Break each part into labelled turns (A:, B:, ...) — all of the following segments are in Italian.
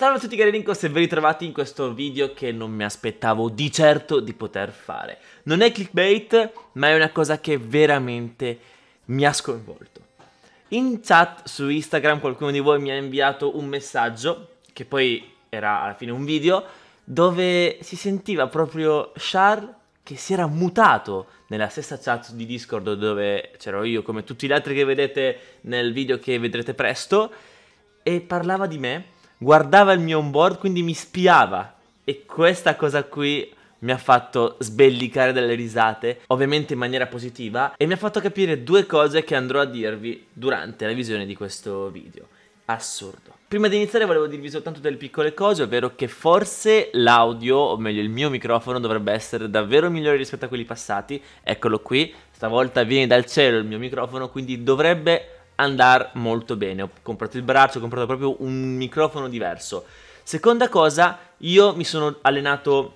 A: Salve a tutti cari Rincos e ben ritrovati in questo video che non mi aspettavo di certo di poter fare. Non è clickbait, ma è una cosa che veramente mi ha sconvolto. In chat su Instagram qualcuno di voi mi ha inviato un messaggio, che poi era alla fine un video, dove si sentiva proprio Char che si era mutato nella stessa chat di Discord dove c'ero io come tutti gli altri che vedete nel video che vedrete presto e parlava di me guardava il mio onboard, quindi mi spiava. E questa cosa qui mi ha fatto sbellicare dalle risate, ovviamente in maniera positiva, e mi ha fatto capire due cose che andrò a dirvi durante la visione di questo video. Assurdo. Prima di iniziare volevo dirvi soltanto delle piccole cose, ovvero che forse l'audio, o meglio il mio microfono, dovrebbe essere davvero migliore rispetto a quelli passati. Eccolo qui, stavolta viene dal cielo il mio microfono, quindi dovrebbe andare molto bene. Ho comprato il braccio, ho comprato proprio un microfono diverso. Seconda cosa, io mi sono allenato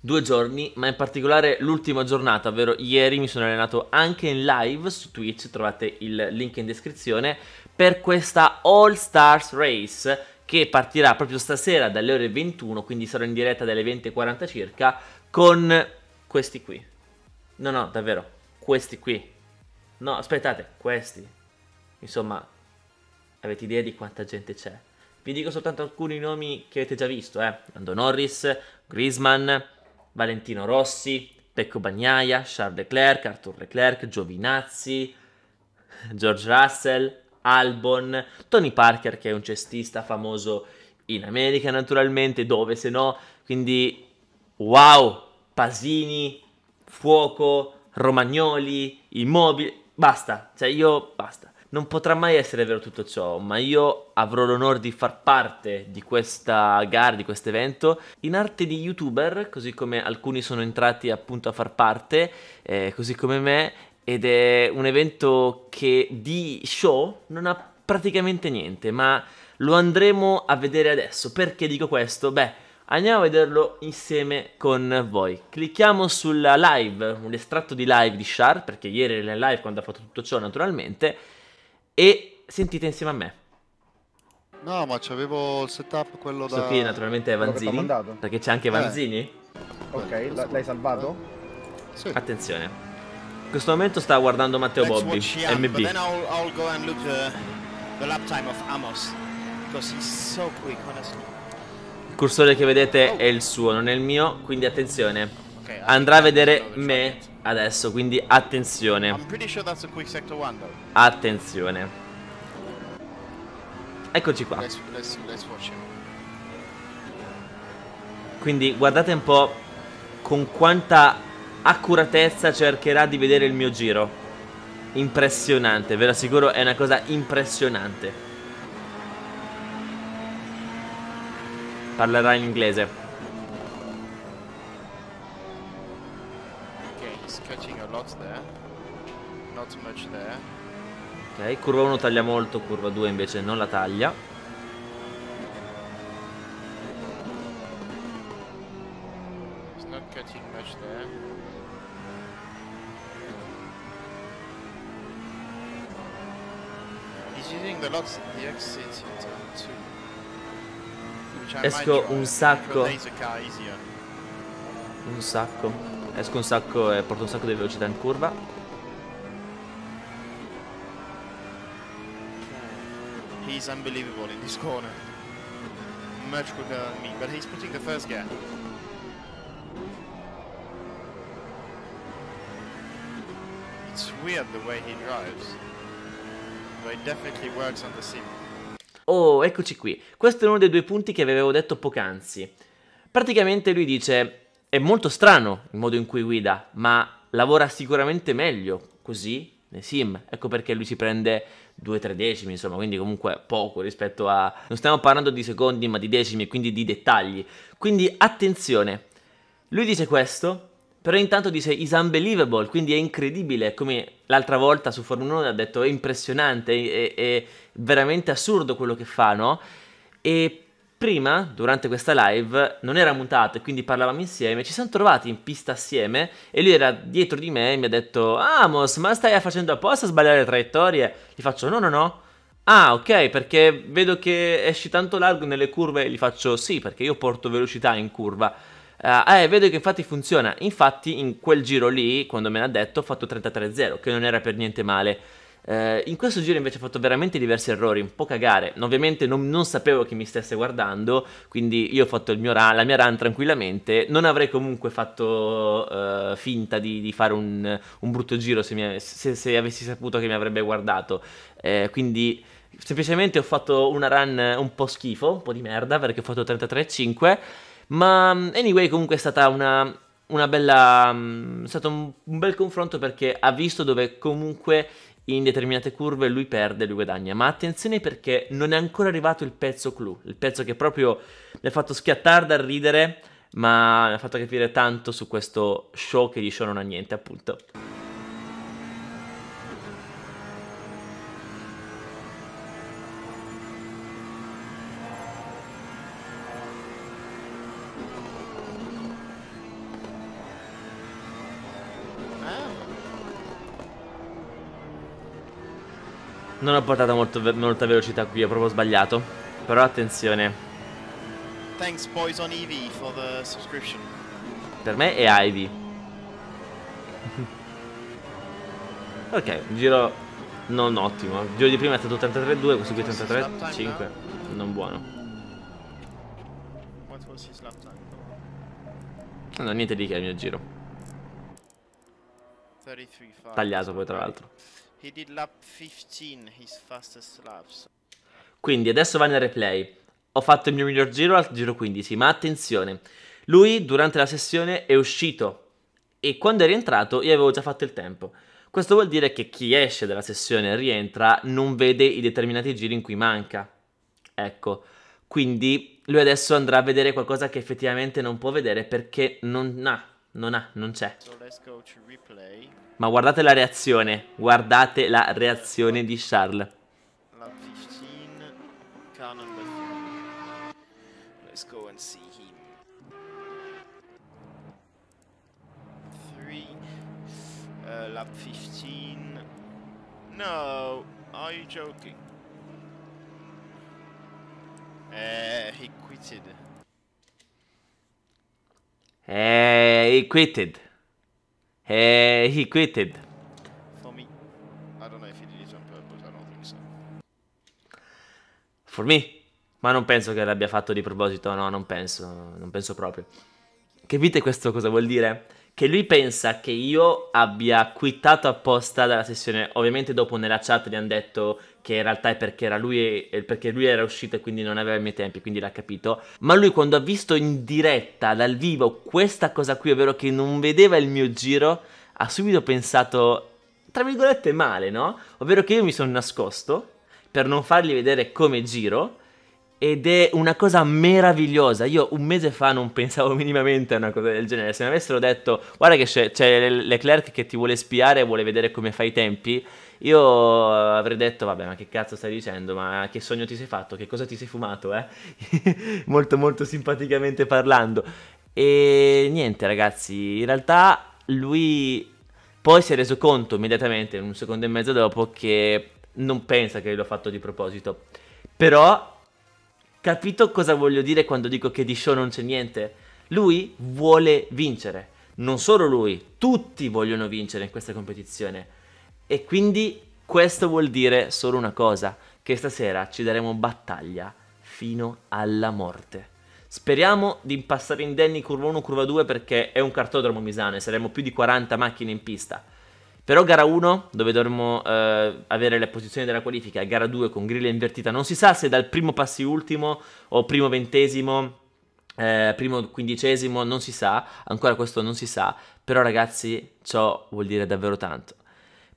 A: due giorni, ma in particolare l'ultima giornata, ovvero ieri mi sono allenato anche in live su Twitch, trovate il link in descrizione, per questa All Stars Race che partirà proprio stasera dalle ore 21, quindi sarò in diretta dalle 20.40 circa, con questi qui. No, no, davvero, questi qui. No, aspettate, questi. Insomma, avete idea di quanta gente c'è. Vi dico soltanto alcuni nomi che avete già visto, eh. Lando Norris, Grisman, Valentino Rossi, Pecco Bagnaia, Charles Leclerc, Arthur Leclerc, Giovinazzi, George Russell, Albon, Tony Parker che è un cestista famoso in America naturalmente, dove se no, quindi wow, Pasini, Fuoco, Romagnoli, Immobile, basta, cioè io basta. Non potrà mai essere vero tutto ciò, ma io avrò l'onore di far parte di questa gara, di questo evento, in arte di youtuber, così come alcuni sono entrati appunto a far parte, eh, così come me, ed è un evento che di show non ha praticamente niente, ma lo andremo a vedere adesso. Perché dico questo? Beh, andiamo a vederlo insieme con voi. Clicchiamo sulla live, un estratto di live di Shar, perché ieri era in live quando ha fatto tutto ciò naturalmente, e sentite insieme a me. No, ma c'avevo il setup quello da... Questo qui naturalmente è Vanzini, perché c'è anche eh. Vanzini. Eh. Ok, l'hai salvato? Sì. Attenzione. In questo momento sta guardando Matteo Let's Bobby, Jan, MB. Then I'll, I'll go and look uh, the, lap time of Amos, because he's so quick, honestly. Il cursore che vedete oh. è il suo, non è il mio, quindi attenzione andrà a vedere me adesso, quindi attenzione. Attenzione. Eccoci qua. Quindi guardate un po' con quanta accuratezza cercherà di vedere il mio giro. Impressionante, ve lo assicuro, è una cosa impressionante. Parlerà in inglese. a lot there. Not much there. Ok, curva 1 taglia molto, curva 2 invece non la taglia. It's not cutting much there. He's using the lots the exit in turn 2. Esco un uh, sacco. Un sacco. Esco un sacco e porto un sacco di velocità in curva. He's unbelievable in this corner. Much quicker than me, but he's putting the first gap. It's weird the way he drives. But it definitely works on the sim. Oh, eccoci qui. Questo è uno dei due punti che vi avevo detto poc'anzi. Praticamente lui dice è molto strano il modo in cui guida, ma lavora sicuramente meglio così nei sim. Ecco perché lui si prende 2-3 decimi, insomma, quindi comunque poco rispetto a... Non stiamo parlando di secondi, ma di decimi, quindi di dettagli. Quindi attenzione, lui dice questo, però intanto dice is unbelievable, quindi è incredibile, come l'altra volta su Formula 1 ha detto, è impressionante, è, è veramente assurdo quello che fa, no? E Prima, durante questa live, non era mutato e quindi parlavamo insieme, ci siamo trovati in pista assieme e lui era dietro di me e mi ha detto Amos, ma stai facendo apposta a sbagliare le traiettorie? Gli faccio no no no. Ah ok, perché vedo che esci tanto largo nelle curve e gli faccio sì, perché io porto velocità in curva. Ah, eh, vedo che infatti funziona. Infatti in quel giro lì, quando me l'ha detto, ho fatto 33-0, che non era per niente male. Eh, in questo giro invece ho fatto veramente diversi errori, un po' cagare. Ovviamente non, non sapevo chi mi stesse guardando, quindi io ho fatto mio run, la mia run tranquillamente. Non avrei comunque fatto eh, finta di, di fare un, un, brutto giro se, mi, se, se, avessi saputo che mi avrebbe guardato. Eh, quindi... Semplicemente ho fatto una run un po' schifo, un po' di merda, perché ho fatto 33,5. Ma anyway, comunque è stata una, una bella. Mm, è stato un, bel confronto perché ha visto dove comunque in determinate curve lui perde, lui guadagna. Ma attenzione perché non è ancora arrivato il pezzo clou, il pezzo che proprio mi ha fatto schiattare dal ridere, ma mi ha fatto capire tanto su questo show che di show non ha niente, appunto. Non ho portato molto, molta velocità qui, ho proprio sbagliato. Però attenzione. Per me è Ivy. ok, giro non ottimo. Il giro di prima è stato 33.2, questo qui è 33,5. Non buono. No, niente di che è il mio giro. Tagliato poi tra l'altro. Quindi adesso va nel replay. Ho fatto il mio miglior giro al giro 15, ma attenzione, lui durante la sessione è uscito e quando è rientrato io avevo già fatto il tempo. Questo vuol dire che chi esce dalla sessione e rientra non vede i determinati giri in cui manca. Ecco, quindi lui adesso andrà a vedere qualcosa che effettivamente non può vedere perché non ha non ha, non c'è. Ma guardate la reazione. Guardate la reazione di Charles. Uh, lap 15. No, are you joking? Uh, he quitted. Uh, he quitted. Uh, he quitted. For me, I don't know if he did it on purpose. I don't think so. For me, ma non penso che l'abbia fatto di proposito. No, non penso. Non penso proprio. Capite questo cosa vuol dire? che lui pensa che io abbia quittato apposta dalla sessione. Ovviamente dopo nella chat gli hanno detto che in realtà è perché era lui, è perché lui era uscito e quindi non aveva i miei tempi, quindi l'ha capito. Ma lui quando ha visto in diretta, dal vivo, questa cosa qui, ovvero che non vedeva il mio giro, ha subito pensato, tra virgolette, male, no? Ovvero che io mi sono nascosto per non fargli vedere come giro ed è una cosa meravigliosa. Io un mese fa non pensavo minimamente a una cosa del genere. Se mi avessero detto, guarda che c'è, c'è Leclerc che ti vuole spiare e vuole vedere come fai i tempi, io avrei detto, vabbè, ma che cazzo stai dicendo? Ma che sogno ti sei fatto? Che cosa ti sei fumato? Eh? molto, molto simpaticamente parlando. E niente, ragazzi, in realtà lui poi si è reso conto immediatamente, un secondo e mezzo dopo, che non pensa che l'ho fatto di proposito. Però Capito cosa voglio dire quando dico che di show non c'è niente? Lui vuole vincere. Non solo lui, tutti vogliono vincere in questa competizione. E quindi questo vuol dire solo una cosa, che stasera ci daremo battaglia fino alla morte. Speriamo di passare indenni curva 1, curva 2 perché è un cartodromo Misano e saremo più di 40 macchine in pista. Però gara 1, dove dovremmo eh, avere le posizioni della qualifica, e gara 2 con griglia invertita, non si sa se dal primo passi ultimo o primo ventesimo, eh, primo quindicesimo, non si sa, ancora questo non si sa, però ragazzi ciò vuol dire davvero tanto.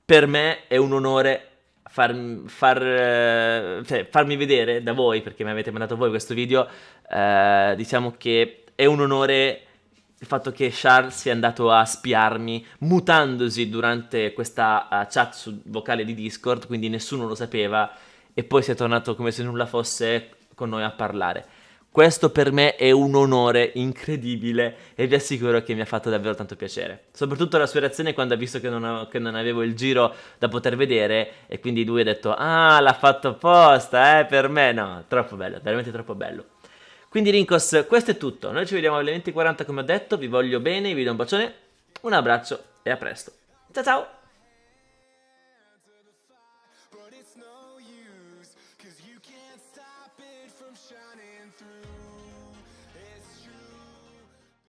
A: Per me è un onore Far, far, eh, cioè, farmi vedere da voi, perché mi avete mandato voi questo video, eh, diciamo che è un onore il fatto che Charles sia andato a spiarmi mutandosi durante questa uh, chat su, vocale di Discord, quindi nessuno lo sapeva, e poi sia tornato come se nulla fosse con noi a parlare. Questo per me è un onore incredibile e vi assicuro che mi ha fatto davvero tanto piacere. Soprattutto la sua reazione quando ha visto che non, che non avevo il giro da poter vedere e quindi lui ha detto ah l'ha fatto apposta eh per me, no, troppo bello, veramente troppo bello. Quindi Rinkos, questo è tutto. Noi ci vediamo alle 20.40 come ho detto, vi voglio bene, vi do un bacione, un abbraccio e a presto. Ciao ciao!